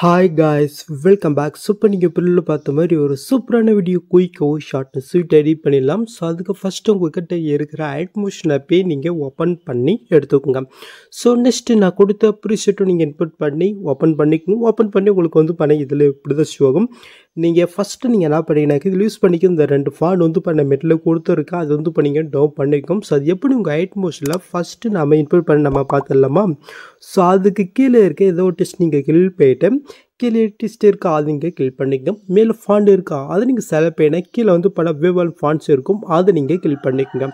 hi guys welcome back super நீங்கள் பில்லில் பார்த்த மாதிரி ஒரு சூப்பரான வீடியோ குயிக்கோ ஷார்ட் ஸ்வீட் எடிட் பண்ணிடலாம் ஸோ அதுக்கு ஃபஸ்ட்டு உங்கள்கிட்ட இருக்கிற அட்மோஷன் ஆப்பே நீங்கள் ஓப்பன் பண்ணி எடுத்துக்கோங்க ஸோ நெக்ஸ்ட்டு நான் கொடுத்த அப்ரிஷியேட்டும் நீங்கள் இன்புட் பண்ணி ஓப்பன் பண்ணிக்கணும் ஓப்பன் பண்ணி உங்களுக்கு வந்து பண்ணி இதில் இப்படி தான் ஷோ நீங்கள் ஃபஸ்ட்டு நீங்கள் என்ன பண்ணிங்கனாக்கா இதில் யூஸ் பண்ணிக்க இந்த ரெண்டு ஃபான் வந்து பண்ண மெட்டில் கொடுத்துருக்கா அது வந்து பண்ணிங்க டவுன் பண்ணிக்கும் ஸோ அது எப்படி உங்கள் ஐட் மோஷனில் ஃபஸ்ட்டு நம்ம இன்க்ளூட் பண்ண நம்ம பார்த்துடலாமா ஸோ அதுக்கு கீழே இருக்க ஏதோ ஒரு நீங்கள் கில் போயிட்டு கீழே டிஸ்ட் இருக்கா அது நீங்கள் கில் பண்ணிக்கோங்க மேலே ஃபாண்ட் இருக்கா அது நீங்கள் செலப்பேனா கீழே வந்து பண்ண வேவல் ஃபாண்ட்ஸ் இருக்கும் அதை நீங்கள் கில் பண்ணிக்கோங்க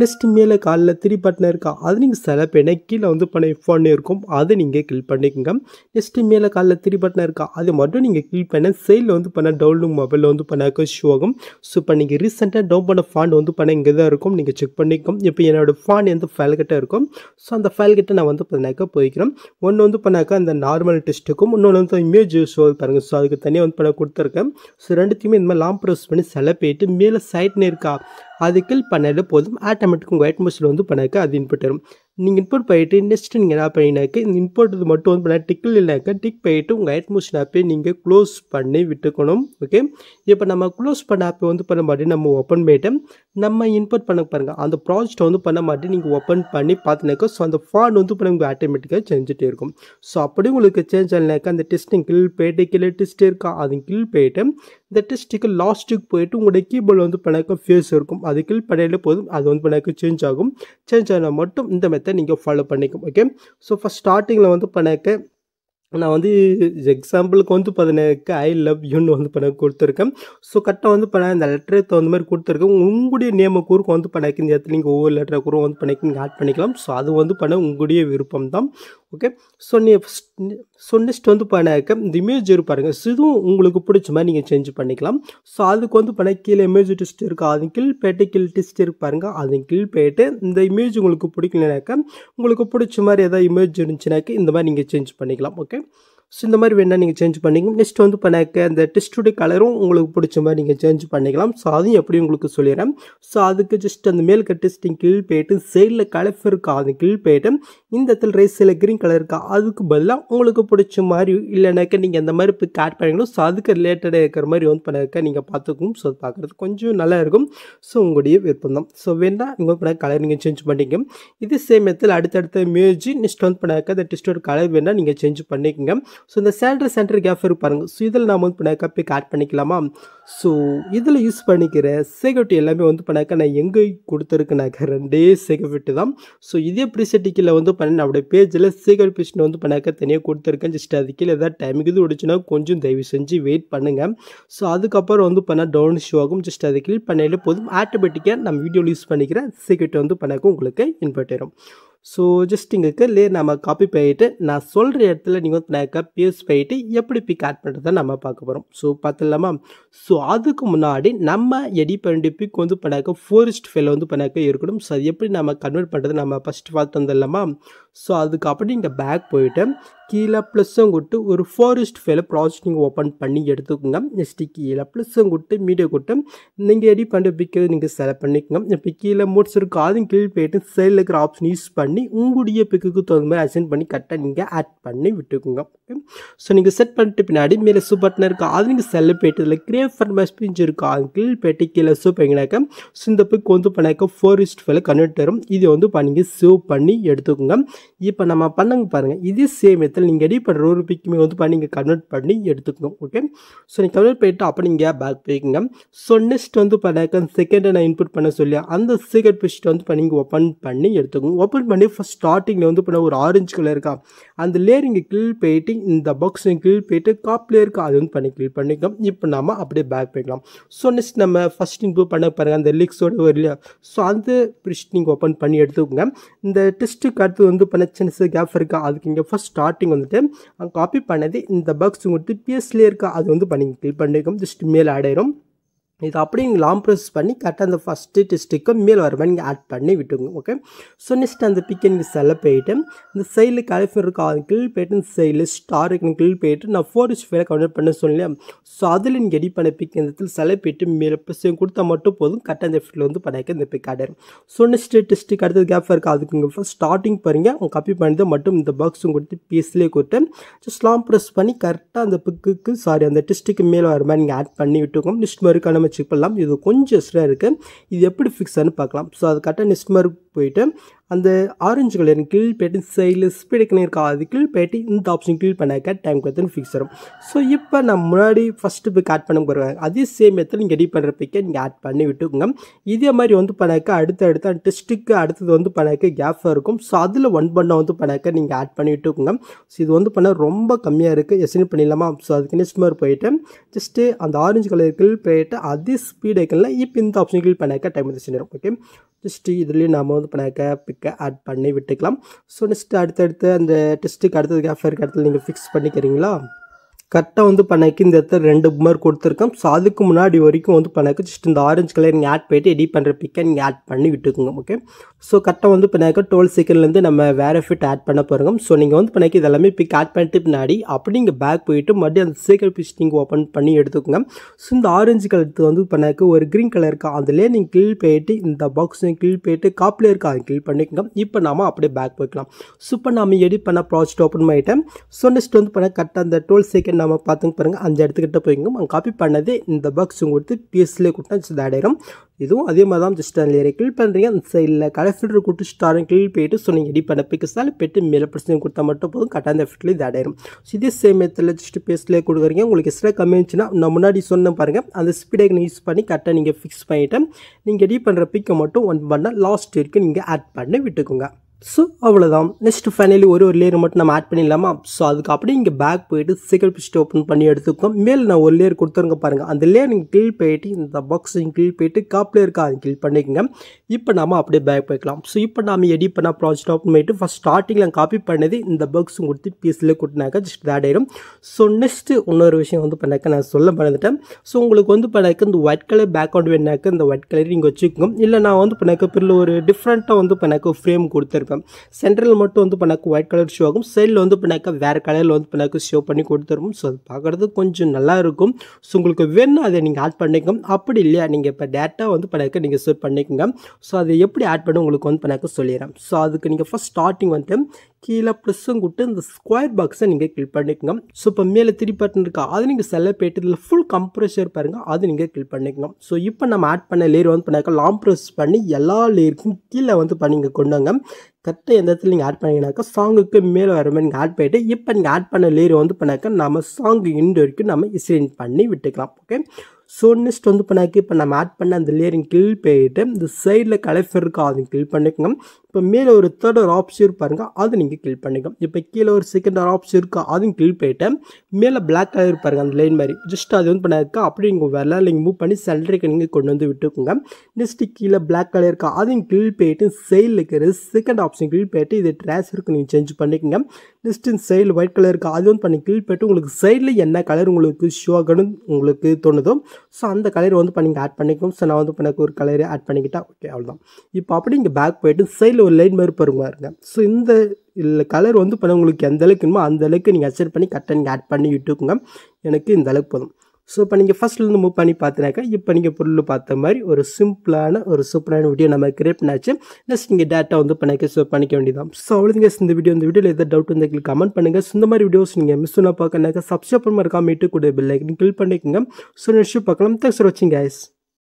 நெக்ஸ்ட்டு மேலே காலில் த்ரீ பட்டன் இருக்கா அது நீங்கள் சில பேனை கீழே வந்து பண்ண எஃப் ஒன்று இருக்கும் அதை நீங்கள் கிளிக் பண்ணிக்கோங்க நெக்ஸ்ட்டு மேலே காலில் த்ரீ பட்டன் இருக்கா அது மட்டும் நீங்கள் கிளிக் பண்ண சைடில் வந்து பண்ண டவுன்லோட் மொபைலில் வந்து பண்ணாக்க ஷோ ஆகும் ஸோ இப்போ நீங்கள் ரீசெண்டாக டவுன் பண்ண ஃபாண்ட் வந்து பண்ண இங்கே தான் இருக்கும் நீங்கள் செக் பண்ணிக்கோம் இப்போ என்னோடய ஃபாண்ட் எந்த ஃபைல் கிட்டே இருக்கும் ஸோ அந்த ஃபைல் கிட்டே நான் வந்து பண்ணாக்க போய்க்கிறேன் ஒன்று வந்து பண்ணாக்க அந்த நார்மல் டெஸ்ட்டுக்கும் இன்னொன்று வந்து இமேஜ் ஷோ பாருங்கள் ஸோ அதுக்கு தனியாக வந்து பண்ண கொடுத்துருக்கேன் ஸோ ரெண்டுத்தையுமே இந்த மாதிரி லாம் ப்ரெஸ் பண்ணி செலப் போயிட்டு மேலே சைட்னு இருக்கா அது கில் பண்ணது போதும் ஆட்டோமேட்டிக்கு உங்கள் அட்மோஸ்ஃபியர் வந்து பண்ணாக்க அது இன்புட் வரும் நீங்கள் இன்போர்ட் போயிட்டு நெக்ஸ்ட் நீங்கள் என்ன பண்ணினாக்க இந்த இன்புட் இது மட்டும் வந்து பண்ணால் டிக்கில் இல்லைனாக்க டிக் போயிட்டு உங்கள் அட்மோஸ்ஃபியர் ஆப்பை நீங்கள் க்ளோஸ் பண்ணி விட்டுக்கணும் ஓகே இப்போ நம்ம க்ளோஸ் பண்ண ஆப்பை வந்து பண்ண மாதிரி நம்ம ஓப்பன் பண்ணிட்டு நம்ம இன்போர்ட் பண்ண பாருங்கள் அந்த ப்ராஜெக்ட் வந்து பண்ண மாதிரி நீங்கள் ஓப்பன் பண்ணி பார்த்துனாக்கா ஸோ அந்த ஃபாண்ட் வந்து இப்போ உங்கள் ஆட்டோமேட்டிக்காக செஞ்சுட்டே இருக்கும் ஸோ அப்படி உங்களுக்கு சேஞ்ச் ஆனாக்கா அந்த டெஸ்ட்டிங் கில் போயிட்டு கில் டெஸ்ட்டே இருக்கா அது கில் போயிட்டு இந்த டெஸ்ட்டுக்கு லாஸ்ட்டுக்கு போயிட்டு உங்களுடைய கீபோர்டில் வந்து பண்ணாக்க ஃபேஸ் இருக்கும் அது கில் பண்ணிட்டு போதும் அது வந்து பண்ணாக்க சேஞ்ச் ஆகும் சேஞ்ச் ஆனால் மட்டும் இந்த மெத்தட் நீங்கள் ஃபாலோ பண்ணிக்கும் ஓகே ஸோ ஃபஸ்ட் ஸ்டார்டிங்கில் வந்து பண்ணக்க நான் வந்து எக்ஸாம்பிளுக்கு வந்து பார்த்தீங்கன்னாக்க ஐ லவ் யூன்னு வந்து பண்ண கொடுத்துருக்கேன் ஸோ கரெக்டாக வந்து பண்ண இந்த லெட்டரை தகுந்த மாதிரி கொடுத்துருக்கேன் உங்களுடைய நேம கூறுக்கு வந்து பண்ணிக்க இந்த இடத்துல நீங்கள் ஒவ்வொரு லெட்டரை கூட வந்து பண்ணிக்க நீங்கள் ஆட் பண்ணிக்கலாம் ஸோ அது வந்து பண்ண உங்களுடைய விருப்பம் தான் ஓகே ஸோ ஸோ நெக்ஸ்ட் வந்து பண்ணாக்க இந்த இமேஜ் இருப்பாருங்க சிதுவும் உங்களுக்கு பிடிச்ச மாதிரி நீங்கள் சேஞ்ச் பண்ணிக்கலாம் ஸோ அதுக்கு வந்து பண்ண கீழே இமேஜ் டிஸ்ட் இருக்கா அது கீழ் பேட்டை கீழ் டிஸ்ட் இருப்பாருங்க அதன் கீழ் போயிட்டு இந்த இமேஜ் உங்களுக்கு பிடிக்கலனாக்கா உங்களுக்கு பிடிச்ச மாதிரி எதாவது இமேஜ் இருந்துச்சுனாக்க இந்த மாதிரி நீங்கள் சேஞ்ச் பண்ணிக்கலாம் ஓகே ஸோ இந்த மாதிரி வேணால் நீங்கள் சேஞ்ச் பண்ணிங்க நெக்ஸ்ட் வந்து பண்ணாக்க அந்த டெஸ்ட்டுடைய கலரும் உங்களுக்கு பிடிச்ச மாதிரி நீங்கள் சேஞ்ச் பண்ணிக்கலாம் ஸோ அதையும் எப்படி உங்களுக்கு சொல்லிடுறேன் ஸோ அதுக்கு ஜஸ்ட் அந்த மேல் டெஸ்டிங் கீழ் போயிட்டு சைடில் கலர் இருக்கா அது கீழ் போயிட்டு இந்த இடத்துல ரேஸில் க்ரீன் கலர் இருக்கா அதுக்கு பதிலாக உங்களுக்கு பிடிச்ச மாதிரி இல்லைனாக்கா நீங்கள் அந்த மாதிரி இப்போ கேட் பண்ணிக்கணும் ஸோ அதுக்கு ரிலேட்டடாக இருக்கிற மாதிரி வந்து பண்ணாக்க நீங்கள் பார்த்துக்கணும் ஸோ பார்க்குறது கொஞ்சம் நல்லா இருக்கும் ஸோ உங்களுடைய விருப்பம் தான் ஸோ வேண்டாம் நீங்கள் பண்ண கலர் நீங்கள் சேஞ்ச் பண்ணிக்க இது சேம் இடத்துல அடுத்தடுத்த மியூஜி நெக்ஸ்ட் வந்து பண்ணாக்க அந்த டெஸ்டோட கலர் வேணால் நீங்கள் சேஞ்ச் பண்ணிக்கோங்க ஸோ இந்த சேல்ரி சென்டர் கேஃப் பாருங்கள் ஸோ இதில் நம்ம வந்து பண்ணாக்கா போய் ஆட் பண்ணிக்கலாமா ஸோ இதில் யூஸ் பண்ணிக்கிற செக்யூரிட்டி எல்லாமே வந்து பண்ணாக்கா நான் எங்கே கொடுத்துருக்கேனாக்க ரெண்டே செக்யூரிட்டி தான் ஸோ இதே ப்ரீசெட்டிக்கில் வந்து பண்ண நம்மளுடைய பேஜில் செக்யூரிட்டி பிஷன் வந்து பண்ணாக்கா தனியாக கொடுத்துருக்கேன் ஜஸ்ட் அது கீழே ஏதாவது டைமுக்கு இது விடுச்சுன்னா கொஞ்சம் தயவு செஞ்சு வெயிட் பண்ணுங்கள் ஸோ அதுக்கப்புறம் வந்து பண்ணால் டவுன் ஷோ ஆகும் ஜஸ்ட் அது கிளிக் பண்ணிட்டு போதும் ஆட்டோமேட்டிக்காக நம்ம வீடியோவில் யூஸ் பண்ணிக்கிற செக்யூரிட்டி வந்து பண்ணாக்க உங்களுக்கு இன்வெர்ட் ஆயிரும் ஸோ ஜஸ்ட் இங்கே லே நம்ம காப்பி போயிட்டு நான் சொல்கிற இடத்துல நீங்கள் வந்து நான் பேஸ் போயிட்டு எப்படி பிக் ஆட் பண்ணுறதை நம்ம பார்க்க போகிறோம் ஸோ பார்த்துலாமா ஸோ அதுக்கு முன்னாடி நம்ம எடி பண்ணி பிக் வந்து பண்ணாக்க ஃபோரிஸ்ட் ஃபெயில் வந்து பண்ணாக்க இருக்கணும் ஸோ அது எப்படி நம்ம கன்வெர்ட் பண்ணுறது நம்ம ஃபஸ்ட் பார்த்து தந்துடலாமா ஸோ அதுக்கப்புறம் நீங்கள் பேக் போயிட்டு கீழே ப்ளஸ்ஸும் கொடுத்து ஒரு ஃபாரஸ்ட் ஃபைல ப்ராஜெக்ட் நீங்கள் ஓப்பன் பண்ணி எடுத்துக்கோங்க நெக்ஸ்ட்டு கீழே ப்ளஸ்ஸும் கொடுத்து மீடியோ கொடுத்து நீங்கள் எடி பண்ணுற பிக்கை நீங்கள் செலக்ட் பண்ணிக்கோங்க இப்போ கீழே மோட்ஸ் இருக்கும் அதுவும் கீழே போயிட்டு சைடில் இருக்கிற ஆப்ஷன் யூஸ் பண்ணி உங்களுடைய பிக்குக்கு தகுந்த மாதிரி அசைன் பண்ணி கரெக்டாக நீங்கள் ஆட் பண்ணி விட்டுக்கோங்க ஓகே ஸோ நீங்கள் செட் பண்ணிட்டு பின்னாடி மேலே சூப்பர்ட்னர் இருக்கும் அது நீங்கள் செல்ல போயிட்டு இல்லை கிரேஃப் ஃபர்மஸ் மெஸ்பிஞ்சு இருக்கும் அது கீழே போயிட்டு கீழே சேவ் பண்ணிங்கனாக்கா ஸோ இந்த பிக் வந்து பண்ணாக்க ஃபாரஸ்ட் ஃபைல கன்வெர்ட் வரும் இது வந்து நீங்கள் சேவ் பண்ணி எடுத்துக்கோங்க இப்போ நம்ம பண்ணுங்க பாருங்கள் இதே சேம் நீங்கள் ரெடி பண்ணுற ஒரு பிக்குமே வந்து பண்ணி நீங்கள் கன்வெர்ட் பண்ணி எடுத்துக்கணும் ஓகே ஸோ நீங்கள் கன்வெர்ட் போயிட்டு அப்போ நீங்கள் பேக் போய்க்குங்க ஸோ நெக்ஸ்ட் வந்து பண்ணாக்க செகண்டை நான் இன்புட் பண்ண சொல்லி அந்த சீக்கிரட் பிஸ்ட்டை வந்து பண்ணி நீங்கள் ஓப்பன் பண்ணி எடுத்துக்கோங்க ஓப்பன் பண்ணி ஃபஸ்ட் ஸ்டார்டிங்கில் வந்து பண்ண ஒரு ஆரஞ்சு கலர் இருக்கா அந்த லேயர் இங்கே கில் போயிட்டு இந்த பாக்ஸ் கில் போயிட்டு காப் இருக்கா அது வந்து பண்ணி கிளிக் பண்ணிக்கலாம் இப்போ நம்ம அப்படியே பேக் போய்க்கலாம் ஸோ நெக்ஸ்ட் நம்ம ஃபஸ்ட் இன்புட் பண்ண பாருங்கள் அந்த லிக்ஸோடு வரலையா ஸோ அந்த பிரிஸ்ட் நீங்கள் ஓப்பன் பண்ணி எடுத்துக்கோங்க இந்த டெஸ்ட்டுக்கு அடுத்து வந்து கனெக்ஷன்ஸ் கேப் இருக்கா அதுக்கு இங்கே ஃபஸ்ட் ஸ்டார்டிங் வந்துட்டு அங்கே காப்பி பண்ணது இந்த பக்ஸ் வந்துட்டு பிஎஸ்லேயே இருக்கா அது வந்து பண்ணி கிளிக் பண்ணிருக்கோம் ஜஸ்ட் மேல் ஆடிடும் இது அப்படியே நீங்கள் லாங் ப்ரெஸ் பண்ணி கரெக்டாக அந்த ஃபஸ்ட்டு டிஸ்ட்ரிக்கு மேல் வர மாதிரி நீங்கள் ஆட் பண்ணி விட்டுங்க ஓகே ஸோ நெக்ஸ்ட் அந்த பிக் அண்ட் செல்ல போயிட்டு இந்த சைடில் காலிஃபர் இருக்கா அது கிளில் போயிட்டு இந்த சைடில் ஸ்டார் இருக்குன்னு கிளில் போயிட்டு நான் ஃபோர் இஸ் ஃபைவ் கவுண்டர் பண்ண சொல்லியா ஸோ அதில் நீங்கள் எடி பண்ண பிக் இந்த இடத்துல செலை போயிட்டு மேலே பிசையும் கொடுத்தா மட்டும் போதும் கரெக்டாக அந்த ஃபிட்டில் வந்து பண்ணிக்க இந்த pic order so next district அடுத்தது கேப் இருக்கா அதுக்கு இங்கே ஃபஸ்ட் ஸ்டார்டிங் பாருங்க அவங்க காப்பி பண்ணி மட்டும் இந்த பாக்ஸும் கொடுத்து பீஸ்லேயே கொடுத்து ஜஸ்ட் லாங் ப்ரெஸ் பண்ணி கரெக்டாக அந்த பிக்குக்கு சாரி அந்த டிஸ்ட்ரிக்கு மேலே வர மாதிரி நீங்கள் ஆட் பண்ணி விட்டுக்கோங்க நெக்ஸ்ட் மாதிரி நம்ம செக் பண்ணலாம் இது கொஞ்சம் எக்ஸ்ட்ரா இருக்குது இது எப்படி ஃபிக்ஸ் ஆனு பார்க்கலாம் ஸோ அது கரெக்டாக நெக்ஸ்ட் மார்க் போயிட்டு அந்த ஆரஞ்சு கலர் கீழ் போய்ட்டு சைடில் ஸ்பீடுக்குன்னு இருக்கா அது கீழ் போய்ட்டு இந்த ஆப்ஷன் கிளில் பண்ணாக்க டைம் கொடுத்து ஃபிக்ஸ் வரும் ஸோ இப்போ நான் முன்னாடி ஃபஸ்ட்டு பிக் ஆட் பண்ண போகிறேன் அதே சேம் இடத்துல நீங்கள் எடிட் பண்ணுற நீங்கள் ஆட் பண்ணி விட்டுக்குங்க இதே மாதிரி வந்து பண்ணாக்க அடுத்த அடுத்த டெஸ்ட்டுக்கு அடுத்தது வந்து பண்ணாக்க கேஃபாக இருக்கும் ஸோ அதில் ஒன் பண்ண வந்து பண்ணாக்க நீங்கள் ஆட் பண்ணி விட்டுக்குங்க ஸோ இது வந்து பண்ண ரொம்ப கம்மியாக இருக்குது எஸ்டின் பண்ணிடலாமா ஸோ அதுக்கு நெக்ஸ்ட் மாதிரி போயிட்டு ஜஸ்ட்டு அந்த ஆரஞ்சு கலர் கீழ் போயிட்டு அதே ஸ்பீடு ஐக்கனில் இப்போ இந்த ஆப்ஷன் கிளில் பண்ணாக்க டைம் வந்து ஓகே ஜஸ்ட்டு இதுலேயும் நம்ம வந்து பண்ணாக்க பிக் இருக்க ஆட் பண்ணி விட்டுக்கலாம் ஸோ நெக்ஸ்ட் அடுத்தடுத்து அந்த டெஸ்ட்டுக்கு அடுத்தது கேஃபருக்கு அடுத்தது நீங்கள் ஃபிக்ஸ் பண்ணிக்கிறீங்களா கரெக்டாக வந்து பண்ணக்கு இந்த இடத்துல ரெண்டு மார்க் கொடுத்துருக்கோம் ஸோ அதுக்கு முன்னாடி வரைக்கும் வந்து பண்ணக்கு ஜஸ்ட் இந்த ஆரஞ்சு கலர் நீங்கள் ஆட் போயிட்டு எடிட் பண்ணுற பிக்கை நீங்கள் ஆட் பண்ணி விட்டுக்கோங்க ஓகே ஸோ கரெக்டாக வந்து பண்ணாக்க டுவெல் செகண்ட்லேருந்து நம்ம வேறு ஃபிட் ஆட் பண்ண போகிறோம் ஸோ நீங்கள் வந்து பண்ணாக்கி இதெல்லாமே பிக் ஆட் பண்ணிட்டு பின்னாடி அப்படி நீங்கள் பேக் போயிட்டு மறுபடியும் அந்த சீக்கிரம் பிஸ் நீங்கள் ஓப்பன் பண்ணி எடுத்துக்கோங்க ஸோ இந்த ஆரஞ்சு கலருக்கு வந்து பண்ணாக்க ஒரு க்ரீன் கலர் இருக்கா அதிலே நீங்கள் கில் போயிட்டு இந்த பாக்ஸ் கில் போயிட்டு காப்பில் இருக்கா அதை கில் பண்ணிக்கோங்க இப்போ நாம் அப்படியே பேக் போய்க்கலாம் ஸோ இப்போ நாம் எடிட் பண்ண ப்ராஜெக்ட் ஓப்பன் பண்ணிட்டேன் ஸோ நெக்ஸ்ட் வந்து பண்ணால் கரெக்டாக அந்த டுவெல் செகண்ட் நம்ம பார்த்துங்க பாருங்கள் அந்த இடத்துக்கிட்ட போயிங்க நம்ம காப்பி பண்ணது இந்த பாக்ஸ் கொடுத்து பிஎஸ்சிலே கொடுத்தா ஜஸ்ட் ஆட் இதுவும் அதே மாதிரி தான் ஜஸ்ட் அதில் கிளிக் பண்ணுறீங்க அந்த சைடில் கலர் ஃபில்டர் கொடுத்து ஸ்டாரும் கிளிக் போயிட்டு ஸோ நீங்கள் எடிட் பண்ண பிக்ஸ்னால போய்ட்டு மேலே பிரச்சனை கொடுத்தா மட்டும் போதும் கரெக்டாக அந்த இது ஆட் ஸோ இதே சேம் மெத்தில் ஜஸ்ட் பேஸ்ட்லேயே கொடுக்குறீங்க உங்களுக்கு எக்ஸ்ட்ரா கம்மி இருந்துச்சுன்னா நான் முன்னாடி சொன்ன பாருங்கள் அந்த ஸ்பீடை யூஸ் பண்ணி கரெக்டாக நீங்கள் ஃபிக்ஸ் பண்ணிவிட்டு நீங்கள் எடிட் பண்ணுற பிக்கை மட்டும் ஒன் பண்ணால் லாஸ்ட் வரைக்கும் நீங்கள் ஆட் பண்ணி விட்டுக்கோங்க ஸோ அவ்வளோதான் நெக்ஸ்ட் ஃபைனலி ஒரு ஒரு லேயர் மட்டும் நம்ம ஆட் பண்ணிடலாமா ஸோ அதுக்கு அப்படியே இங்கே பேக் போயிட்டு சிக்கல் பிஸ்ட் ஓப்பன் பண்ணி எடுத்துக்கோம் மேலே நான் ஒரு லேயர் கொடுத்துருங்க பாருங்கள் அந்த லேயர் நீங்கள் கிளில் போயிட்டு இந்த பாக்ஸையும் நீங்கள் போயிட்டு காப்பில் இருக்கா அது கிளில் பண்ணிக்கோங்க இப்போ நாம் அப்படியே பேக் போய்க்கலாம் ஸோ இப்போ நாம் எடிட் பண்ணால் ப்ராஜெக்ட் ஓப்பன் பண்ணிட்டு ஃபஸ்ட் ஸ்டார்டிங்கில் காப்பி பண்ணது இந்த பாக்ஸும் கொடுத்து பீஸில் கொடுத்தினாக்க ஜஸ்ட் தேட் ஆகிடும் ஸோ நெக்ஸ்ட்டு இன்னொரு விஷயம் வந்து பண்ணாக்க நான் சொல்ல பண்ணிட்டேன் ஸோ உங்களுக்கு வந்து பண்ணாக்க இந்த ஒயிட் கலர் பேக்ரவுண்ட் வேணாக்க இந்த ஒயிட் கலர் நீங்கள் வச்சுக்கோங்க இல்லை நான் வந்து பண்ணாக்க பிறகு ஒரு டிஃப்ரெண்ட்டாக வந்து பண்ணாக்க ஃப்ரேம் கொடுத்துருக்கேன் கொடுத்துருக்கேன் சென்ட்ரல் மட்டும் வந்து பண்ணாக்க ஒயிட் கலர் ஷோ ஆகும் சைடில் வந்து பண்ணாக்க வேறு கலரில் வந்து பண்ணாக்க ஷோ பண்ணி கொடுத்துருவோம் ஸோ அது பார்க்குறது கொஞ்சம் நல்லா இருக்கும் ஸோ உங்களுக்கு வேணும் அதை நீங்கள் ஆட் பண்ணிக்கோங்க அப்படி இல்லையா நீங்கள் இப்போ டேரெக்டாக வந்து பண்ணாக்க நீங்கள் ஷோ பண்ணிக்கோங்க ஸோ அதை எப்படி ஆட் பண்ண உங்களுக்கு வந்து பண்ணாக்க சொல்லிடுறேன் ஸோ அதுக்கு நீங்கள் ஃபஸ்ட் ஸ்டார்டிங் வந்துட்டு கீழே ப்ளஸ்ஸும் கொடுத்து இந்த ஸ்கொயர் பாக்ஸை நீங்கள் கிளிக் பண்ணிக்கோங்க ஸோ இப்போ மேலே திரி பட்டன் இருக்கா அது நீங்கள் செல்ல போய்ட்டு இதில் ஃபுல் கம்ப்ரெஷர் பாருங்கள் அது நீங்கள் கிளிக் பண்ணிக்கணும் ஸோ இப்போ நம்ம ஆட் பண்ண லேயர் வந்து பண்ணாக்க லாங் ப்ரெஸ் பண்ணி எல்லா லேயருக்கும் கீழே வந்து பண்ணிங்க கொண்டாங்க கரெக்டாக எந்த இடத்துல நீங்கள் ஆட் பண்ணிங்கனாக்கா சாங்குக்கு மேலே வர மாதிரி நீங்கள் ஆட் பண்ணிவிட்டு இப்போ நீங்கள் ஆட் பண்ண லேயர் வந்து பண்ணாக்கா நம்ம சாங் இன்று வரைக்கும் நம்ம இசைன் பண்ணி விட்டுக்கலாம் ஓகே ஸோ நெக்ஸ்ட் வந்து பண்ணாக்கி இப்போ நம்ம ஆட் பண்ண அந்த லேயரிங் கில் போயிட்டு இந்த சைடில் கலெக்டர் இருக்கும் அதை கில் பண்ணிக்கோங்க இப்போ மேலே ஒரு தேர்ட் ஒரு ஆப்ஷன் இருப்பாருங்க அதை நீங்கள் கிளிக் பண்ணுங்க இப்போ கீழே ஒரு செகண்ட் ஒரு ஆப்ஷன் இருக்கா அதையும் கிளிக் போயிட்டேன் மேலே பிளாக் கலர் இருப்பாருங்க அந்த லைன் மாதிரி ஜஸ்ட் அது வந்து பண்ணியிருக்கா அப்படி நீங்கள் வரல நீங்கள் மூவ் பண்ணி சேலரிக்கு நீங்கள் கொண்டு வந்து விட்டுக்கோங்க நெக்ஸ்ட்டு கீழே பிளாக் கலர் இருக்கா அதையும் கிளிக் போயிட்டு செயலில் இருக்கிறது செகண்ட் ஆப்ஷன் கிளிக் போயிட்டு இது ட்ராஸ் இருக்கு நீங்கள் சேஞ்ச் பண்ணிக்கோங்க நெக்ஸ்ட்டு சைடில் ஒயிட் கலர் இருக்கா அது வந்து பண்ணி கிளிக் போயிட்டு உங்களுக்கு சைடில் என்ன கலர் உங்களுக்கு ஷோ ஆகணும் உங்களுக்கு தோணுதோ ஸோ அந்த கலர் வந்து பண்ணி ஆட் பண்ணிக்கணும் ஸோ நான் வந்து பண்ண ஒரு கலர் ஆட் பண்ணிக்கிட்டா ஓகே அவ்வளோதான் இப்போ அப்படி நீங்கள் பேக் போயிட்டு சைடில் ஒரு லைட் மாதிரி பாருங்க ஸோ இந்த இல்லை கலர் வந்து இப்போ உங்களுக்கு எந்த அளவுக்கு வேணுமோ அந்த அளவுக்கு நீங்கள் அச்சர் பண்ணி கரெக்டாக நீங்கள் ஆட் பண்ணி விட்டுக்குங்க எனக்கு இந்த அளவுக்கு போதும் ஸோ இப்போ நீங்கள் ஃபஸ்ட்லேருந்து மூவ் பண்ணி பார்த்துனாக்கா இப்போ நீங்கள் பொருள் பார்த்த மாதிரி ஒரு சிம்பிளான ஒரு சூப்பரான வீடியோ நம்ம கிரியேட் பண்ணாச்சு நெக்ஸ்ட் நீங்கள் டேட்டா வந்து பண்ணிக்க ஸோ பண்ணிக்க வேண்டியதான் ஸோ அவ்வளோங்க இந்த வீடியோ இந்த வீடியோவில் எதாவது டவுட் வந்து எங்களுக்கு கமெண்ட் பண்ணுங்கள் இந்த மாதிரி வீடியோஸ் நீங்கள் மிஸ் பண்ண பார்க்கனாக்கா சப்ஸ்கிரைப் பண்ண மறக்காம கூட பில்லை நீங்கள் கிளிக் பண்ணிக்கோங்க ஸோ நெக்ஸ்ட் பார்க்கலாம் தேங்க்ஸ் ஃபார் வாட்சிங் கேஸ்